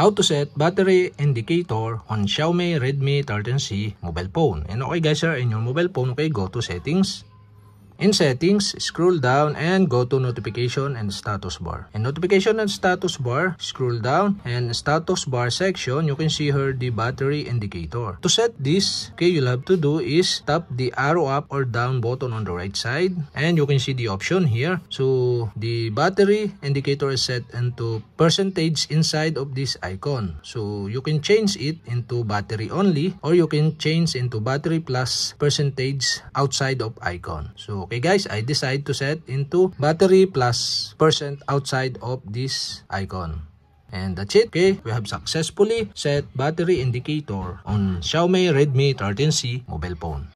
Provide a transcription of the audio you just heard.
how to set battery indicator on Xiaomi Redmi 13C mobile phone. And okay guys, sir, in your mobile phone, okay, go to settings. In settings, scroll down and go to notification and status bar. In notification and status bar, scroll down and status bar section, you can see here the battery indicator. To set this, okay, you'll have to do is tap the arrow up or down button on the right side and you can see the option here. So the battery indicator is set into percentage inside of this icon. So you can change it into battery only or you can change into battery plus percentage outside of icon. So Okay guys, I decide to set into battery plus percent outside of this icon. And that's it. Okay, we have successfully set battery indicator on Xiaomi Redmi 13C mobile phone.